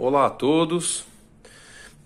Olá a todos.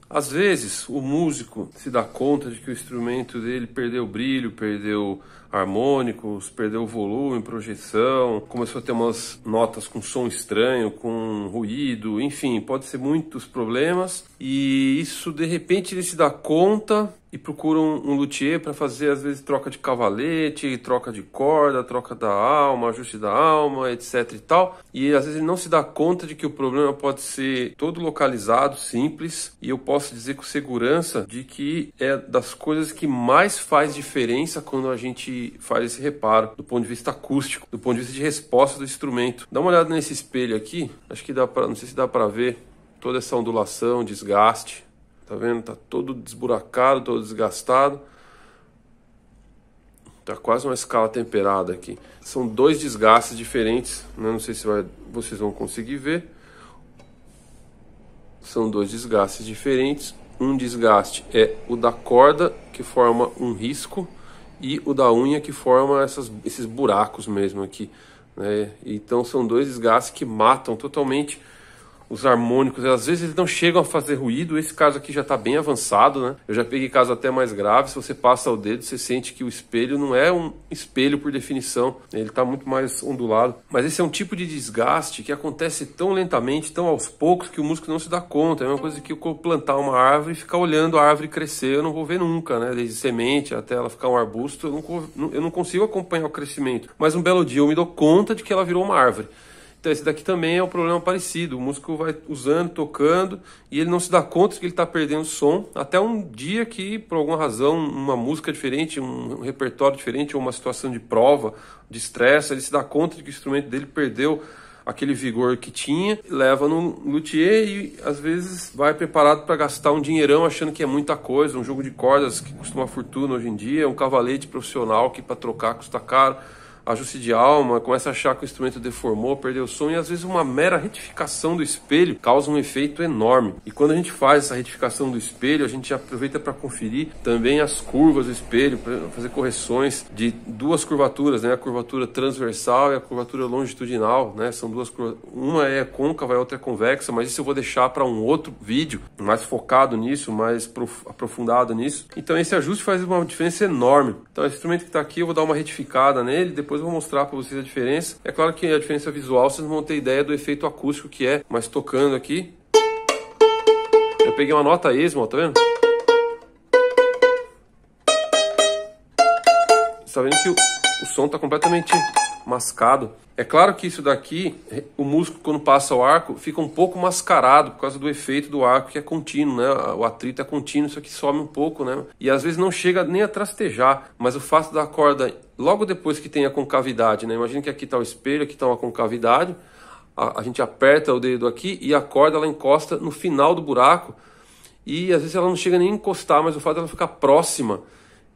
Às vezes o músico se dá conta de que o instrumento dele perdeu brilho, perdeu harmônicos, perdeu volume, projeção, começou a ter umas notas com som estranho, com ruído, enfim, pode ser muitos problemas. E isso de repente ele se dá conta e procuram um luthier para fazer às vezes troca de cavalete, troca de corda, troca da alma, ajuste da alma, etc e tal. E às vezes ele não se dá conta de que o problema pode ser todo localizado, simples, e eu posso dizer com segurança de que é das coisas que mais faz diferença quando a gente faz esse reparo, do ponto de vista acústico, do ponto de vista de resposta do instrumento. Dá uma olhada nesse espelho aqui, acho que dá para, não sei se dá para ver toda essa ondulação, desgaste. Tá vendo? Tá todo desburacado, todo desgastado. Tá quase uma escala temperada aqui. São dois desgastes diferentes. Né? Não sei se vai, vocês vão conseguir ver. São dois desgastes diferentes. Um desgaste é o da corda, que forma um risco, e o da unha, que forma essas, esses buracos mesmo aqui. Né? Então são dois desgastes que matam totalmente os harmônicos, às vezes eles não chegam a fazer ruído. Esse caso aqui já está bem avançado, né? Eu já peguei casos até mais graves. Se você passa o dedo, você sente que o espelho não é um espelho por definição, né? ele está muito mais ondulado. Mas esse é um tipo de desgaste que acontece tão lentamente, tão aos poucos, que o músico não se dá conta. É uma coisa que eu plantar uma árvore e ficar olhando a árvore crescer, eu não vou ver nunca, né? Desde semente até ela ficar um arbusto, eu não, eu não consigo acompanhar o crescimento. Mas um belo dia eu me dou conta de que ela virou uma árvore. Então esse daqui também é um problema parecido. O músico vai usando, tocando e ele não se dá conta que ele está perdendo som até um dia que por alguma razão uma música diferente, um repertório diferente ou uma situação de prova, de estresse, ele se dá conta de que o instrumento dele perdeu aquele vigor que tinha, leva no luthier e às vezes vai preparado para gastar um dinheirão achando que é muita coisa, um jogo de cordas que custa uma fortuna hoje em dia, um cavalete profissional que para trocar custa caro ajuste de alma, começa a achar que o instrumento deformou, perdeu o som, e às vezes uma mera retificação do espelho causa um efeito enorme. E quando a gente faz essa retificação do espelho, a gente aproveita para conferir também as curvas do espelho, para fazer correções de duas curvaturas, né? A curvatura transversal e a curvatura longitudinal, né? São duas curvas, uma é côncava e a outra é convexa, mas isso eu vou deixar para um outro vídeo mais focado nisso, mais aprofundado nisso. Então esse ajuste faz uma diferença enorme. Então esse instrumento que está aqui, eu vou dar uma retificada nele, depois depois eu vou mostrar para vocês a diferença. É claro que a diferença visual vocês não vão ter ideia do efeito acústico que é, mas tocando aqui. Eu peguei uma nota esmo, tá vendo? Você tá vendo que o, o som tá completamente mascado. É claro que isso daqui, o músculo quando passa o arco, fica um pouco mascarado por causa do efeito do arco que é contínuo, né? O atrito é contínuo, isso aqui some um pouco, né? E às vezes não chega nem a trastejar, mas o fato da corda, logo depois que tem a concavidade, né? Imagina que aqui está o espelho, aqui está uma concavidade, a, a gente aperta o dedo aqui e a corda ela encosta no final do buraco e às vezes ela não chega nem a encostar, mas o fato dela ficar próxima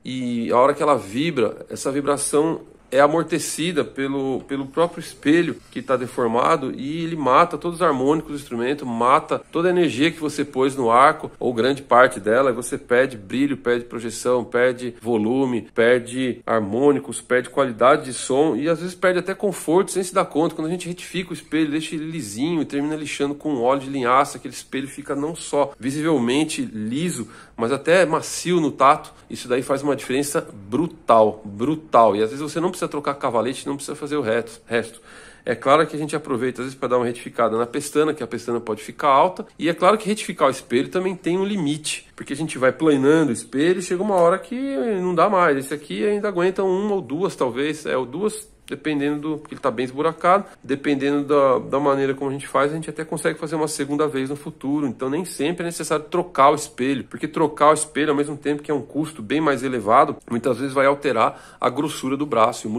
e a hora que ela vibra, essa vibração é amortecida pelo, pelo próprio espelho que está deformado e ele mata todos os harmônicos do instrumento, mata toda a energia que você pôs no arco ou grande parte dela, e você perde brilho, perde projeção, perde volume, perde harmônicos, perde qualidade de som e às vezes perde até conforto sem se dar conta. Quando a gente retifica o espelho, deixa ele lisinho e termina lixando com óleo de linhaça, aquele espelho fica não só visivelmente liso, mas até macio no tato. Isso daí faz uma diferença brutal, brutal. E às vezes você não precisa trocar cavalete, não precisa fazer o reto, resto. É claro que a gente aproveita às vezes para dar uma retificada na pestana, que a pestana pode ficar alta, e é claro que retificar o espelho também tem um limite, porque a gente vai planeando o espelho, chega uma hora que não dá mais. Esse aqui ainda aguenta uma ou duas, talvez, é ou duas dependendo do. que ele está bem esburacado, dependendo da, da maneira como a gente faz, a gente até consegue fazer uma segunda vez no futuro. Então nem sempre é necessário trocar o espelho, porque trocar o espelho, ao mesmo tempo que é um custo bem mais elevado, muitas vezes vai alterar a grossura do braço. E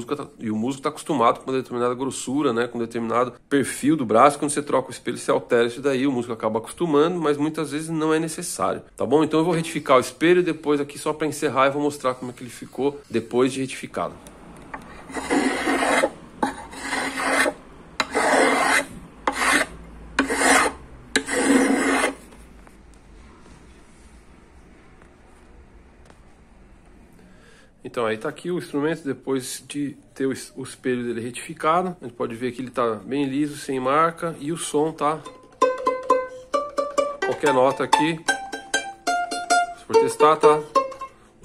o músico está tá acostumado com uma determinada grossura, né, com um determinado perfil do braço. Quando você troca o espelho, você altera isso daí, o músico acaba acostumando, mas muitas vezes não é necessário. Tá bom? Então eu vou retificar o espelho depois aqui só para encerrar eu vou mostrar como é que ele ficou depois de retificado. Então aí está aqui o instrumento depois de ter o, espelho dele retificado. A gente pode ver que ele está bem liso, sem marca e o som tá qualquer nota aqui. Se for testar, tá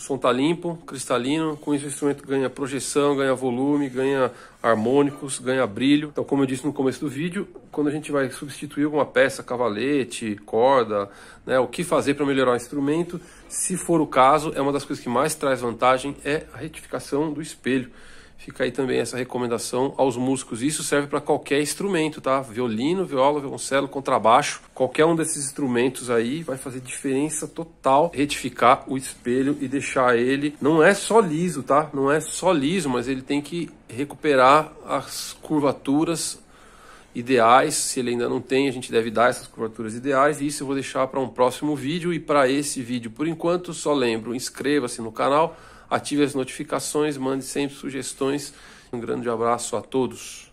som tá limpo, cristalino, com isso o instrumento ganha projeção, ganha volume, ganha harmônicos, ganha brilho. Então, como eu disse no começo do vídeo, quando a gente vai substituir alguma peça, cavalete, corda, né, o que fazer para melhorar o instrumento, se for o caso, é uma das coisas que mais traz vantagem é a retificação do espelho. Fica aí também essa recomendação aos músicos. Isso serve para qualquer instrumento, tá? Violino, viola, violoncelo, contrabaixo. Qualquer um desses instrumentos aí vai fazer diferença total retificar o espelho e deixar ele. Não é só liso, tá? Não é só liso, mas ele tem que recuperar as curvaturas ideais, se ele ainda não tem, a gente deve dar essas coberturas ideais, e isso eu vou deixar para um próximo vídeo. E para esse vídeo, por enquanto, só lembro, inscreva-se no canal, ative as notificações, mande sempre sugestões. Um grande abraço a todos.